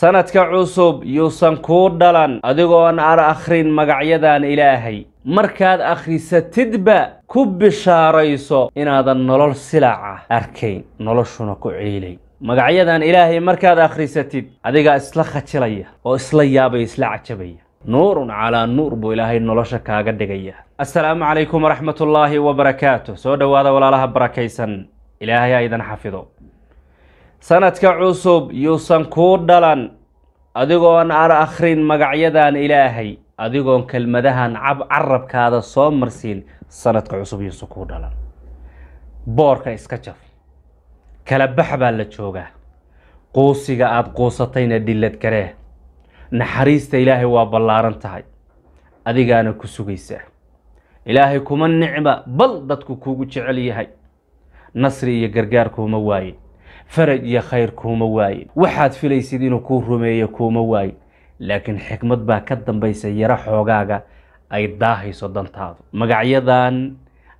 sanadka cusub yuusan kuu dhalan adigoon ar akhrin magacyadan ilaahay markaad akhrisatidba ku bishaarayso inaadan nolol silaca arkayn noloshuna ku ciilay magacyadan ilaahay markaad akhrisatid adigaa isla khajilaya oo isla yaabaya isla cajabaya nuurun calaa nuur buu ilaahay nolosha kaaga dhigaya assalaamu calaykum waraxmatullaahi wa barakaatu soo dhowaada walaalaha barakaysan ilaahay ha idin xafido sanadka cusub yuusan kuu dhalan adigoon aan akhrin magacyadan ilaahay adigoon kelmadahan carabkaada soo marsiin sanadka cusub yuusan kuu dhalan boorka iska jaf kala bax baa la joogaa quusiga aada quusatayna dhillad garee naxariista ilaahay waa ballaaran tahay adigaana ku sugaysa ilaahay kuma nicma bal dadku kuugu jecel yahay nasri iyo gargaarkuuma kuuma waayin faraj iyo khayr kuuma waaye waxaad filaysid inuu kuu rumeeyo kuuma waaye laakiin xikmad baa ka dambaysa yaro xoogaaga ay daahayso dantaadu magacyadan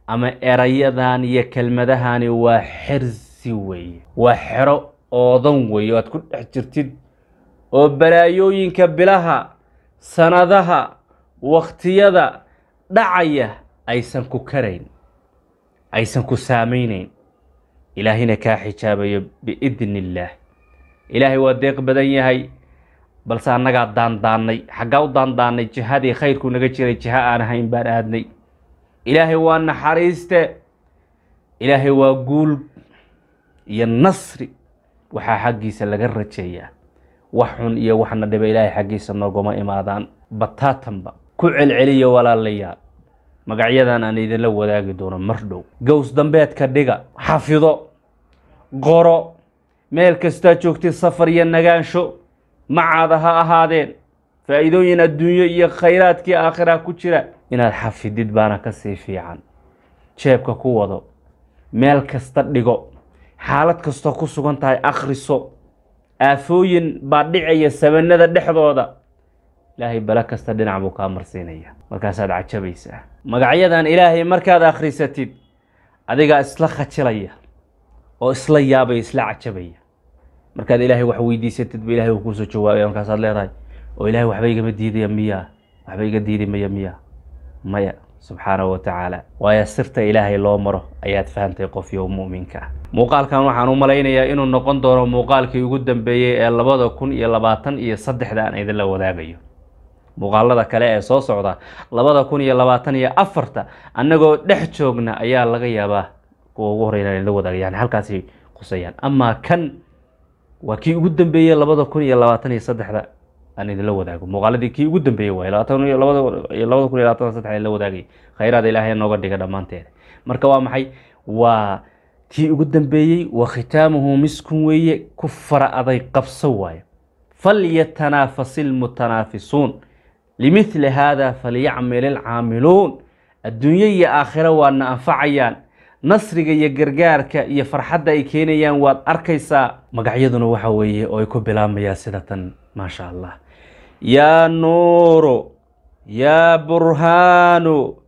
ama erayadan iyo kelmadahani waa xirsi weeye waa xero oodan weeye o aad ku dhex jirtid oo balaayooyinka bilaha sanadaha wakhtiyada dhacaya aysan ku karayn aysan ku saamaynayn ilaahina kaa xijaabayo biidni illaah ilaahay waa deeq badan yahay balse annagaa daandaannay xaggaa u daandaannay jihadii khayrku naga jiray jiha aan ahayn baan aadnay ilaahay waa naxariiste ilaahay waa guul iyo nasri waxaa xaggiisa laga rajeeyaa wax xun iyo waxna dhiba ilaahay xaggiisa nooguma imaadaan bataatanba ku celceliya walaalayaa magacyadan aan idinla wadaagi doono mar dhow gows dambeedka dhiga xafido qoro meel kastaa joogtid safar iyo nagaansho macaada ha ahaadeen faa'iidooyin adduunyo iyo khayraadkii aakhira ku jira inaad xafidid baana ka sii fiican jeebka ku wado meel kasta dhigo xaalad kastoo ku sugan tahay akhriso aafooyin baa dhicaya sabanada dhexdooda ilaahay bala kasta dhinac buu kaa marsiinaya markaasaad cajabaysaa magacyadan ilaahay markaad akhrisatid adigaa isla khajilaya oo isla yaabaya isla cajabaya markaad ilaahay wax weydiisatid ba ilahay uu kuusoo jawaabaya markaasaad leedahay oo ilaahay waxba igama diidaya miyaa waxba iga diidi maya miyaa maya subxaanahu watacaala waayo sirta ilaahay loo maro ayaad qof yow mu'minka ah muuqaalkan waxaan u malaynayaa inuu noqon doono muuqaalkii ugu dambeeyey ee labada kun iyo labaatan iyo saddexda aan idinla wadaagayo muuqaalada kale ee soo socda labada kun iyo labaatan iyo afarta annagoo dhex joogna ayaa laga yaabaa kuwa ugu horey inaan ila wadaaga yani halkaasay qusayaan amaa kan waa kii ugu dambeeyey labada kun iyo labaatan iyo saddexda aan idinla wadaago muuqaaladii kii ugu dambeeyey waay labaatan labada kun iyo labaatan saddexda inla wadaagay khayraada ilaahay nooga dhiga dhammaanteeda marka waa maxay waa kii ugu dambeeyey wa khitaamuhu miskun weeye ku fara aday qabso waayo falyatanaafasi lmutanaafisuun limithli haada falyacmil alcaamiluun adduunye iyo aakhiro waana anfacayaan nasriga iyo gargaarka iyo farxadda ay keenayaan waad arkaysaa magacyaduna waxa weeye oo ay ku bilaabmayaa sida tan maasha allah yaa nuuru yaa burhaanu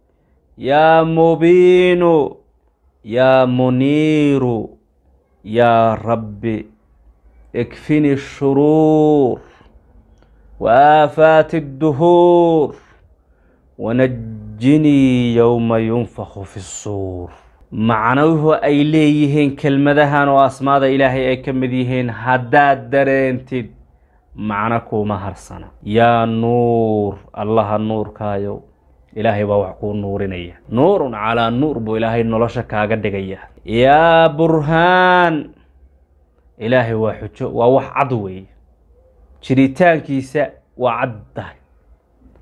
yaa mubiinu yaa muniiru yaa rabbi ikfini shuruur wa aafaati اduhuur wanajinii yowma yunfakhu fi الsuur macnuhu ay leeyihiin kelmadahan oo asmaada ilaahay ay ka mid yihiin haddaad dareentid macno kuuma harsana yaa nuur allaha nuurkaayo ilaahay baa wax kuu nuurinaya nuurun calaa nuur buu ilaahay nolosha kaaga dhigaya yaa burhaan ilaahay waa xujo waa wax cad weeye jiritaankiisa waa cad tahay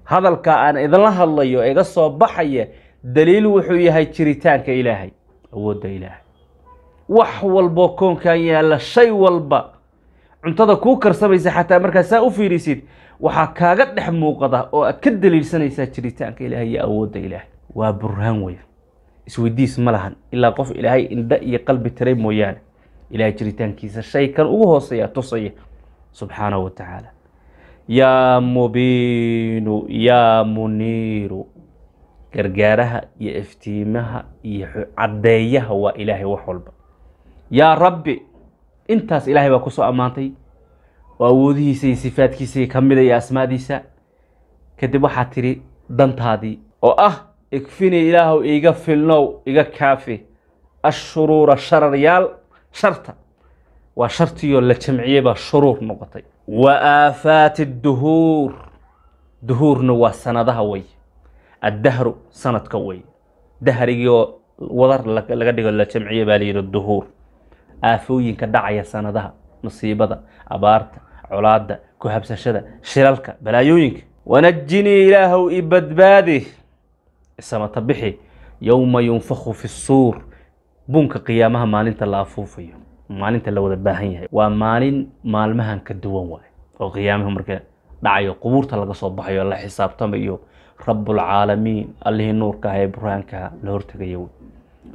hadalka aan idinla hadlayo iga soo baxaya daliil wuxuu yahay jiritaanka ilaahay awoodda ilaahay wax walboo koonkan yaalla shay walba cuntada kuu karsamaysa xataa markaa saa u fiirisid waxaa kaaga dhex muuqada oo aad ka daliilsanaysaa jiritaanka ilaahay iyo awoodda ilaahay waa burhaan weya isweydiis ma lahan ilaa qof ilaahay indha iyo qalbi tiray mooyaane ilaahay jiritaankiisa shay kan ugu hooseeya tusaya subxaanahu wa tacaala yaa mubiinu yaa muniiru gargaaraha iyo iftiimaha iyo caddeeyaha waa ilaahay wax walba yaa rabbi intaas ilaahay baa ku soo ammaantay oo awoodihiisa iyo sifaadkiisa ka mida ah iyo asmaadiisa kadib waxaad tidhi dantaadii oo ah igfini ilaahw iga filnow iga kaafi ashuruura shararyaal sharta waa shartiyoo la jamciyey baa shuruur noqotay wa aafaati duhuur duhuurna waa sanadaha way addahru sanadka wey dahrigii oo wadar laga dhigo la jamciye baa layidhi duhuur aafooyinka dhacaya sanadaha musiibada abaarta colaadda ku habsashada shilalka balaayooyinka wanajinii ilaahow i badbaadi isamata bixi yowma yunfakhu fi suur bunka qiyaamaha maalinta la afuufayo maalinta la wada baahan yahay waa maalin maalmahan ka duwan waay oo qiyaamaha marka dhacayo qubuurta laga soo baxayo la xisaabtamayo rabbulcaalamiin allihii nuurka aha ee burhaankaha ah, la hortegaya wey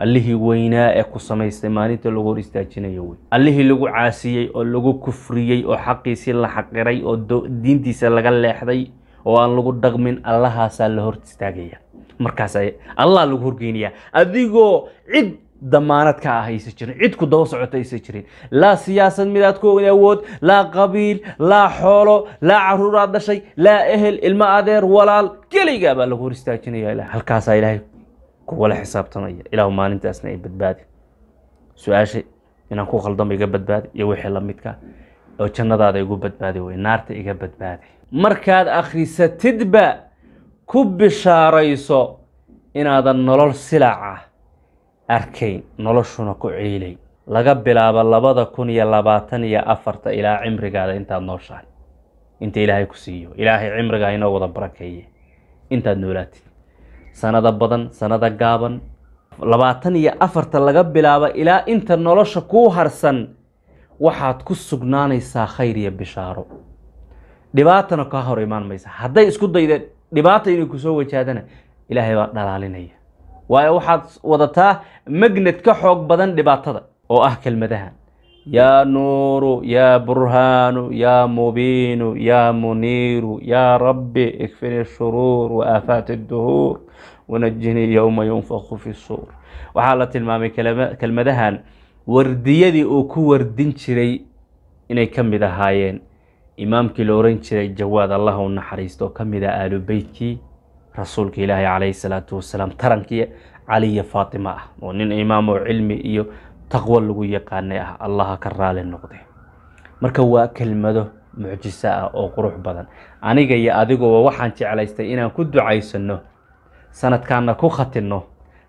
allihii weynaa ee ku samaystay maalinta lagu hor istaajinayo wey allihii lagu caasiyey oo lagu kufriyey oo xaqiisii la xaqiray oo diintiisa laga leexday oo aan lagu dhaqmin allahaasaa la hor istaagaya markaas allah lagu horgeynayaa adigoo cid damaanad ka ahaysan jirin cidku daba socota aysan jirin laa siyaasad mid aad ku ogi awood laa qabiil laa xoolo laa caruuraad dhashay laa ehel ilmo adeer walaal keliga baa lagu hor istaajinaya halkaasaa ilaahay kuwala xisaabtamaya ilaahu maalintaasna ay badbaadi su-aasha inaan ku khaldamo iga badbaadi iyo wixii la oo jannadaada igu badbaadi wey naarta iga badbaadi markaad akhrisatidba ku bishaarayso inaadan nolol silac ah arkay noloshuna ku ciilay laga bilaabo labada kun iyo labaatan iyo afarta ilaa cimrigaada intaad nooshahay inta ilaahay ku siiyo ilaahay cimrigaa inoo wada barakeeye intaad noolaatid sanada badan sanada gaaban labaatan iyo afarta laga bilaabo ilaa inta nolosha kuu harsan waxaad ku sugnaanaysaa khayr iyo bishaaro dhibaatana ka hor imaan maysa hadday isku dayda dhibaata inay kusoo soo wajaadana ilaahay baa dhalaalinaya waayo waxaad wadataa magned ka xoog badan dhibaatada oo ah kelmadahan yaa nuuru yaa burhaanu yaa mubiinu yaa muniiru yaa rabbi ikfini shuruur waaaafaati duhuur wanajinii yowma yunfaqu fi suur waxaa la tilmaamay kelmadahan wardiyadii uu ku wardin jiray inay ka mid ahaayeen imaamkii la oran jiray jawaad allah u naxariisto ka mid ah aalu beytkii rasuulka ilaahay calayhi salaatu wasalaam tarankii caliya faatima ah oo nin imaam oo cilmi iyo taqwo lagu yaqaanay ah allaha ka raali noqday marka waa kelmado mucjiso ah oo qurux badan aniga iyo adiguba waxaan jeclaystay inaan ku ducaysano sanadkaana ku khatinno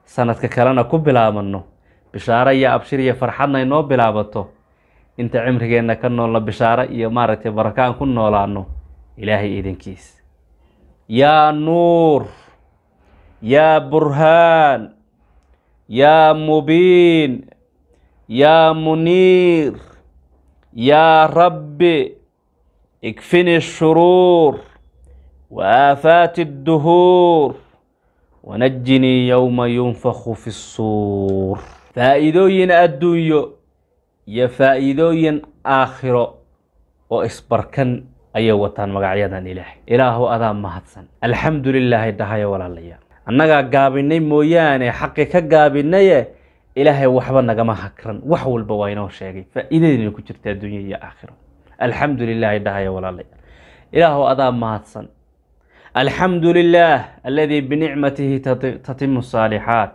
sanadka kalena ku bilaabanno bishaaro iyo abshir iyo farxadna noo bilaabato inta cimrigeenna ka noolno bishaaro iyo maaragtay barakaan ku noolaanno ilaahay idinkiis يا نور يا برهان يا مبين يا منير يا رب اكفني الشرور وآفات الدهور ونجني يوم ينفخ في الصور فائدوين الدنيا يا فائدوين آخرة وإسبركن ayay wataan magacyadan ilaahay ilaahu adaa mahadsan alxamdulilaahi dhahayo walaalayaal annagaa gaabinay mooyaane xaqi ka gaabinaye ilaahay waxba nagama hakran wax walba waa inoo sheegay faa'iidadayna ku jirta adduunya iyo aakhiro alxamdulilaahi dhahayo walaalayaal ilaahu adaa mahadsan alxamdu lilaah aladii binicmatihi tatimu saalixaat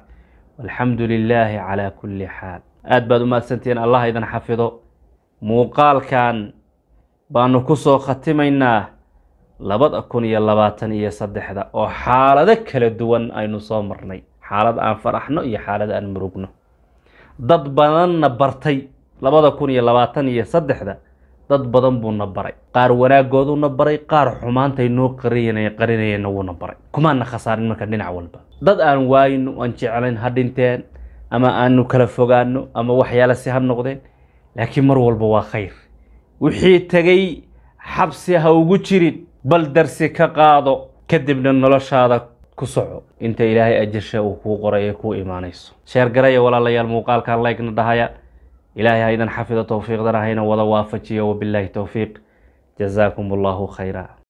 walxamdu lilaahi calaa kulli xaal aad baad u mahadsantihiin allah idan xafido muuqaalkan baanu ku soo khatimaynaa labada kun iyo labaatan iyo saddexda oo xaalado kala duwan aynu soo marnay xaalad aan faraxno iyo xaalad aan murugno dad badanna bartay labada kun iyo labaatan iyo saddexda dad badan buuna baray qaar wanaagooduna baray qaar xumaantay noo qarinay qarinayeenna wuuna baray kumaana khasaarin marka dhinac walba dad aan waayno aan jeclayn ha dhinteen ama aanu kala fogaano ama waxyaale si ha noqdeen laakiin mar walba waa khayr wixii tegay xabsi ha ugu jirin bal darsi ka qaado kadibna noloshaada ku soco inta ilaahay ajasha uu kuu qoray ee kuu imaanayso sheer garaya walaalayaal muuqaalkan laygna dhahaya ilaahay haydan xafido towfiiqdan ahayna wada waafajiya wabilaahi towfiiq jazaakum allahu khayra